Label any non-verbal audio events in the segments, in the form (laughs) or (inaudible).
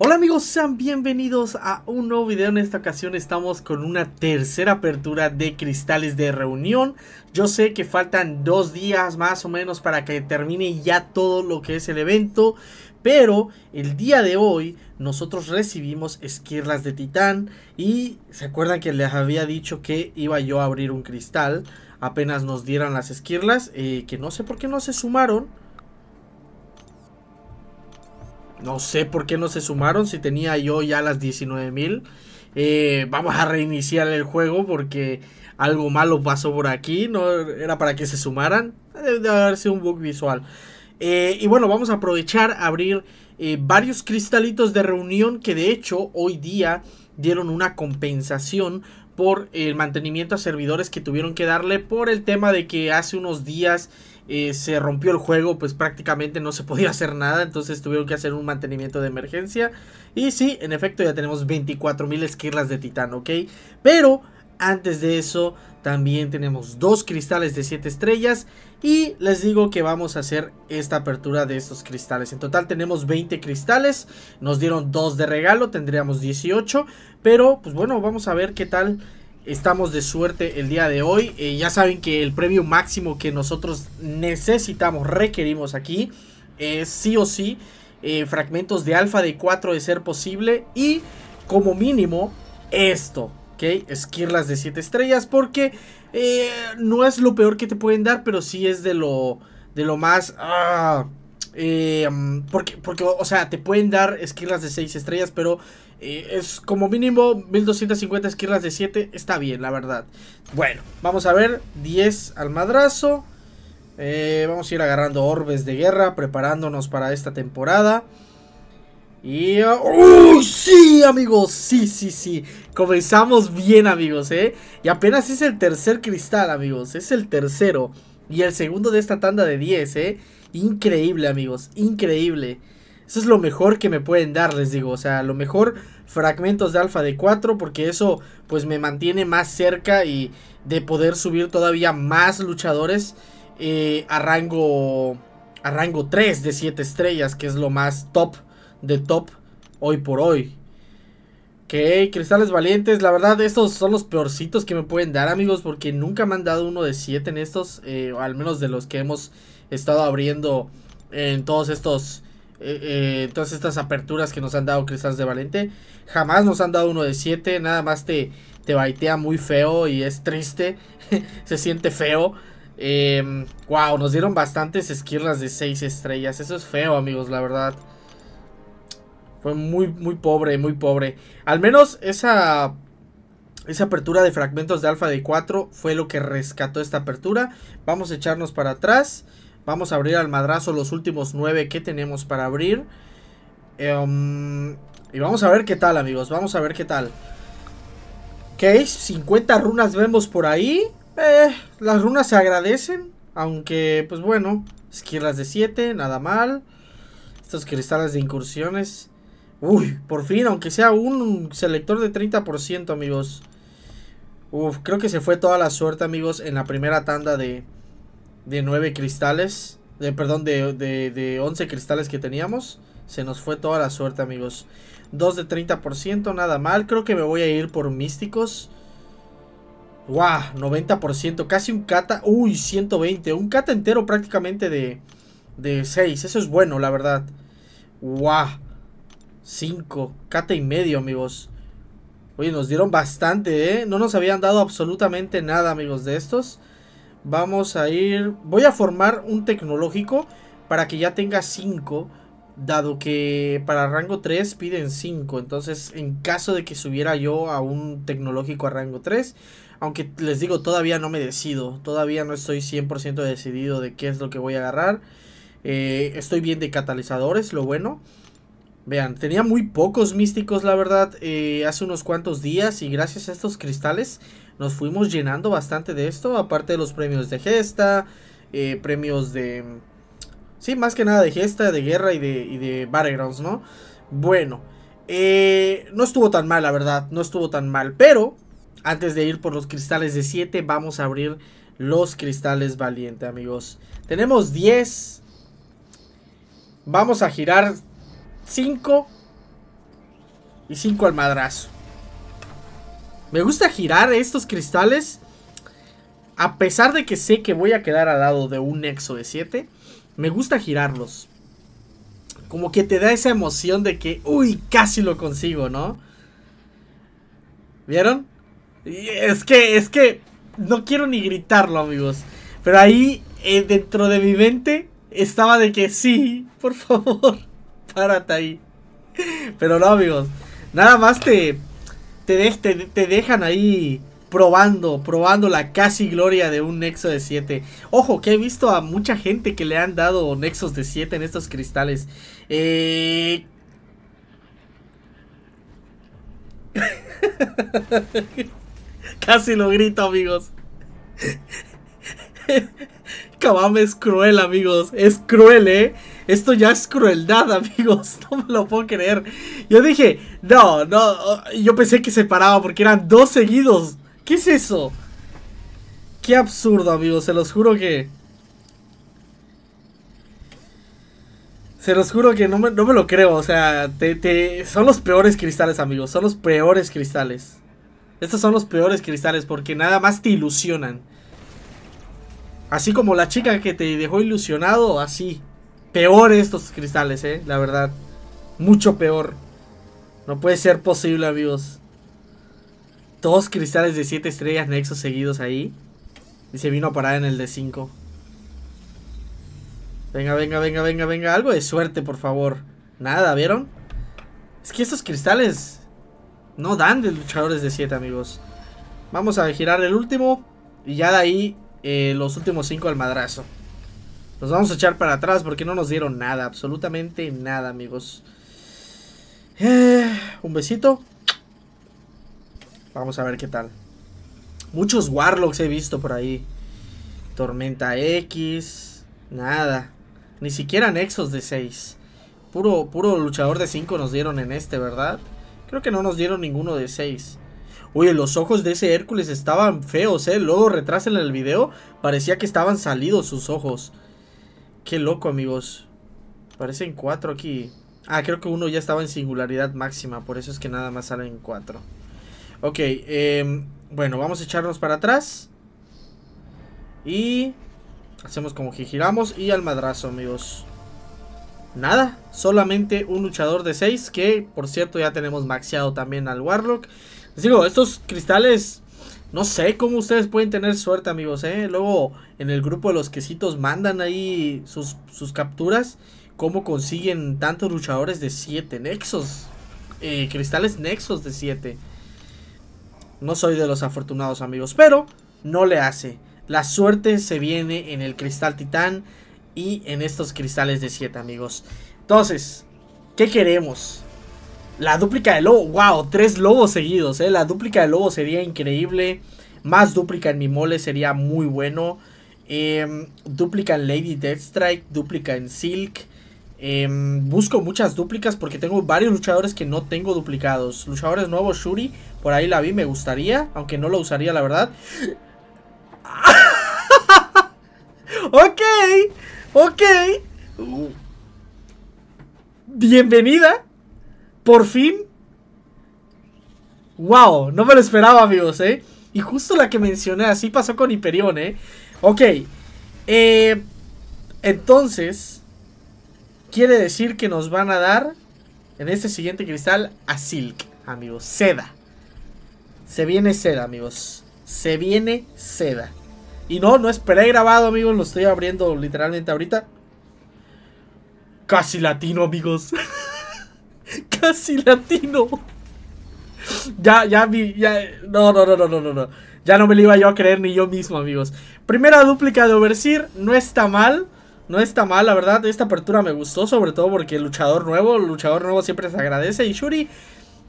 Hola amigos, sean bienvenidos a un nuevo video. En esta ocasión estamos con una tercera apertura de cristales de reunión. Yo sé que faltan dos días más o menos para que termine ya todo lo que es el evento. Pero el día de hoy nosotros recibimos esquirlas de titán. Y se acuerdan que les había dicho que iba yo a abrir un cristal. Apenas nos dieran las esquirlas. Eh, que no sé por qué no se sumaron no sé por qué no se sumaron. Si tenía yo ya las 19.000. Eh, vamos a reiniciar el juego porque algo malo pasó por aquí. No era para que se sumaran. Debe haber sido un bug visual. Eh, y bueno, vamos a aprovechar a abrir eh, varios cristalitos de reunión que de hecho hoy día dieron una compensación por el mantenimiento a servidores que tuvieron que darle por el tema de que hace unos días eh, se rompió el juego, pues prácticamente no se podía hacer nada, entonces tuvieron que hacer un mantenimiento de emergencia. Y sí, en efecto ya tenemos 24.000 esquirlas de titán, ¿ok? Pero antes de eso también tenemos dos cristales de 7 estrellas y les digo que vamos a hacer esta apertura de estos cristales. En total tenemos 20 cristales, nos dieron 2 de regalo, tendríamos 18, pero pues bueno, vamos a ver qué tal estamos de suerte el día de hoy. Eh, ya saben que el premio máximo que nosotros necesitamos, requerimos aquí, es sí o sí eh, fragmentos de alfa de 4 de ser posible y como mínimo esto. ¿Ok? Esquirlas de 7 estrellas porque eh, no es lo peor que te pueden dar, pero sí es de lo, de lo más... Ah, eh, mm, porque, porque, o sea, te pueden dar esquirlas de 6 estrellas, pero eh, es como mínimo 1250 esquirlas de 7. Está bien, la verdad. Bueno, vamos a ver. 10 al madrazo. Eh, vamos a ir agarrando orbes de guerra, preparándonos para esta temporada. Y... Uh, sí, amigos. Sí, sí, sí. Comenzamos bien, amigos, ¿eh? Y apenas es el tercer cristal, amigos. Es el tercero. Y el segundo de esta tanda de 10, ¿eh? Increíble, amigos, increíble. Eso es lo mejor que me pueden dar, les digo. O sea, lo mejor fragmentos de alfa de 4 porque eso pues me mantiene más cerca y de poder subir todavía más luchadores eh, a rango a rango 3 de 7 estrellas, que es lo más top de top hoy por hoy. Ok, cristales valientes. La verdad, estos son los peorcitos que me pueden dar, amigos, porque nunca me han dado uno de 7 en estos, eh, o al menos de los que hemos estado abriendo en todos estos... Eh, eh, todas estas aperturas que nos han dado cristales de valente. Jamás nos han dado uno de 7. Nada más te, te baitea muy feo y es triste. (laughs) se siente feo. wow, em, nos dieron bastantes esquirlas de 6 estrellas. Eso es feo, amigos, la verdad. Fue muy, muy pobre, muy pobre. Al menos esa esa apertura de fragmentos de alfa de 4 fue lo que rescató esta apertura. Vamos a echarnos para atrás. Vamos a abrir al madrazo los últimos nueve que tenemos para abrir. Em, y vamos a ver qué tal, amigos. Vamos a ver qué tal. Ok, 50 runas vemos por ahí. Eh, las runas se agradecen. Aunque, pues bueno. Esquirlas de 7, nada mal. Estos cristales de incursiones. Uy, por fin, aunque sea un selector de 30%, amigos. Uf, creo que se fue toda la suerte, amigos, en la primera tanda de, de 9 cristales, de, perdón, de, de, 11 cristales que teníamos. Se nos fue toda la suerte, amigos. 2 de 30%, nada mal. Creo que me voy a ir por místicos. Wow, 90%, casi un cata ¡Uy! 120. Un kata entero prácticamente de, de 6. Eso es bueno, la verdad. Wow, 5. Kata y medio, amigos. Oye, nos dieron bastante, ¿eh? No nos habían dado absolutamente nada, amigos, de estos. Vamos a ir... Voy a formar un tecnológico para que ya tenga 5. Dado que para rango 3 piden 5. Entonces, en caso de que subiera yo a un tecnológico a rango 3... Aunque les digo, todavía no me decido. Todavía no estoy 100% decidido de qué es lo que voy a agarrar. Eh, estoy bien de catalizadores, lo bueno. Vean, tenía muy pocos místicos, la verdad, eh, hace unos cuantos días. Y gracias a estos cristales nos fuimos llenando bastante de esto, aparte de los premios de gesta, eh, premios de... Sí, más que nada de gesta, de guerra y de, y ¿no? Bueno, eh, no estuvo tan mal, la verdad, no estuvo tan mal, pero antes de ir por los cristales de 7, vamos a abrir los cristales valiente, amigos. Tenemos 10. Vamos a girar 5 y 5 al madrazo. Me gusta girar estos cristales. A pesar de que sé que voy a quedar al lado de un nexo de 7. Me gusta girarlos. Como que te da esa emoción de que, uy, casi lo consigo, ¿no? ¿Vieron? es que, es que, no quiero ni gritarlo, amigos. Pero ahí, eh, dentro de mi mente, estaba de que sí, por favor, (laughs) párate ahí. Pero no, amigos. Nada más te, te, te, dejan ahí probando, probando la casi gloria de un Nexo de 7. Ojo, que he visto a mucha gente que le han dado Nexos de 7 en estos cristales. Eh, (laughs) casi lo grito, amigos. (laughs) Kabame es cruel, amigos. Es cruel, ¿eh? Esto ya es crueldad, (laughs) amigos. No me lo puedo creer. Yo dije, no, no. Oh, yo pensé que se paraba porque eran dos seguidos. ¿Qué es eso? Qué absurdo, amigos. Se los juro que... Se los juro que no me, lo creo. O sea, son los peores cristales, amigos. Son los peores cristales. Estos son los peores cristales porque nada más te ilusionan. Así como la chica que te dejó ilusionado, así. Peor estos cristales, eh, la verdad. Mucho peor. No puede ser posible, amigos. Dos cristales de 7 estrellas nexos seguidos ahí. Y se vino a parar en el de 5. Venga, venga, venga, venga, venga. Algo de suerte, por favor. Nada, ¿vieron? Es que estos cristales no dan de luchadores de 7, amigos. Vamos a girar el último. Y ya de ahí eh, los últimos cinco al madrazo. Nos vamos a echar para atrás porque no nos dieron nada, absolutamente nada, amigos. Eh, un besito. Vamos a ver qué tal. Muchos Warlocks he visto por ahí. Tormenta X. Nada. Ni siquiera Nexos de 6. Puro, puro luchador de 5 nos dieron en este, ¿verdad? Creo que no nos dieron ninguno de 6. Oye, los ojos de ese Hércules estaban feos, ¿eh? Luego retrasen el video, parecía que estaban salidos sus ojos. Qué loco, amigos. Parecen cuatro aquí. Ah, creo que uno ya estaba en singularidad máxima, por eso es que nada más salen cuatro. Ok, em, bueno, vamos a echarnos para atrás. Y hacemos como que giramos y al madrazo, amigos. Nada, solamente un luchador de seis que, por cierto, ya tenemos maxeado también al Warlock digo, estos cristales, no sé cómo ustedes pueden tener suerte, amigos, ¿eh? Luego, en el grupo de los quesitos mandan ahí sus, capturas. Cómo consiguen tantos luchadores de 7 nexos. Eh, cristales nexos de 7. No soy de los afortunados, amigos, pero no le hace. La suerte se viene en el cristal titán y en estos cristales de 7, amigos. Entonces, ¿qué queremos? La dúplica de lobo, wow, tres lobos seguidos, ¿eh? La dúplica de lobo sería increíble. Más dúplica en mi mole sería muy bueno. Em, dúplica en Lady Deathstrike, dúplica en Silk. Em, busco muchas dúplicas porque tengo varios luchadores que no tengo duplicados. Luchadores nuevos, Shuri, por ahí la vi, me gustaría, aunque no lo usaría la verdad. (laughs) ok, ok. Bienvenida por fin. Wow, no me lo esperaba, amigos, ¿eh? Y justo la que mencioné, así pasó con Hyperion, ¿eh? Ok. Eh, entonces, quiere decir que nos van a dar en este siguiente cristal a Silk, amigos. Seda. Se viene seda, amigos. Se viene seda. Y no, no es grabado, amigos. Lo estoy abriendo literalmente ahorita. Casi latino, amigos. (laughs) (laughs) Casi latino. Ya, ya vi, ya... No, no, no, no, no, no. Ya no me lo iba yo a creer ni yo mismo, amigos. Primera dúplica de Overseer, no está mal. No está mal, la verdad, esta apertura me gustó, sobre todo porque el luchador nuevo, luchador nuevo siempre se agradece. Y Shuri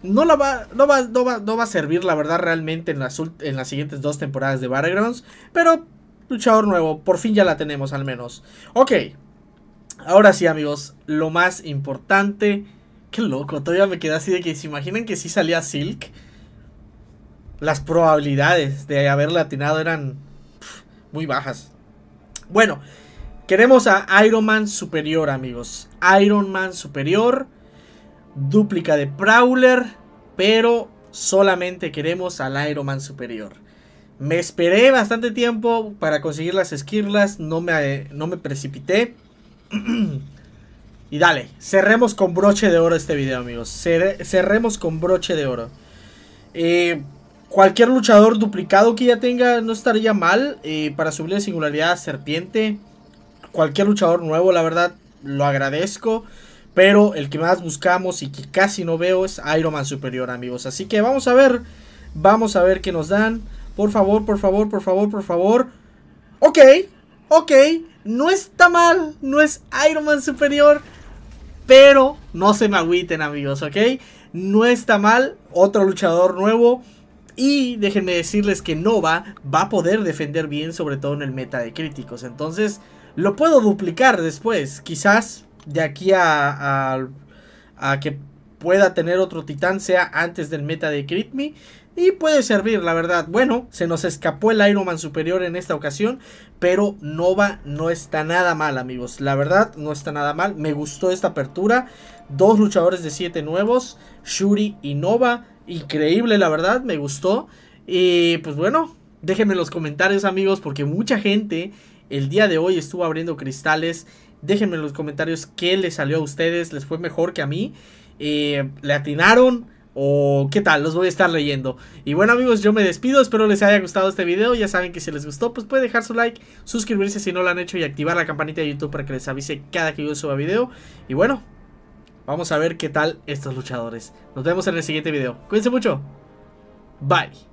no, la va, no, va, a servir, la verdad, realmente en las, en las siguientes dos temporadas de Battlegrounds. Pero, luchador nuevo, por fin ya la tenemos al menos. Ok, ahora sí amigos, lo más importante Qué loco, todavía me queda así de que se imaginen que si salía Silk. Las probabilidades de haberle atinado eran muy bajas. Bueno, queremos a Iron Man superior, amigos. Iron Man superior, dúplica de Prowler, pero solamente queremos al Iron Man superior. Me esperé bastante tiempo para conseguir las esquirlas, no me, no me precipité. (clears throat) Y dale, cerremos con broche de oro este video, amigos. cerremos con broche de oro. Eh, cualquier luchador duplicado que ya tenga no estaría mal eh, para subir de singularidad Serpiente. Cualquier luchador nuevo, la verdad, lo agradezco. Pero el que más buscamos y que casi no veo es Iron Man Superior, amigos. Así que vamos a ver, vamos a ver qué nos dan. Por favor, por favor, por favor, por favor. Ok, ok, no está mal, no es Iron Man Superior. Pero no se me agüiten, amigos, ¿ok? No está mal. Otro luchador nuevo. Y déjenme decirles que Nova va a poder defender bien, sobre todo en el meta de críticos. Entonces, lo puedo duplicar después. Quizás de aquí a, que pueda tener otro titán sea antes del meta de Crit y puede servir, la verdad. Bueno, se nos escapó el Iron Man superior en esta ocasión, pero Nova no está nada mal, amigos. La verdad, no está nada mal. Me gustó esta apertura. Dos luchadores de siete nuevos, Shuri y Nova. Increíble, la verdad, me gustó. Y pues bueno, déjenme en los comentarios, amigos, porque mucha gente el día de hoy estuvo abriendo cristales. Déjenme en los comentarios qué les salió a ustedes, les fue mejor que a mí. Eh, le atinaron o qué tal, los voy a estar leyendo. Y bueno amigos, yo me despido, espero les haya gustado este video, ya saben que si les gustó, pues pueden dejar su like, suscribirse si no lo han hecho y activar la campanita de YouTube para que les avise cada que yo suba video. Y bueno, vamos a ver qué tal estos luchadores. Nos vemos en el siguiente video. Cuídense mucho. Bye.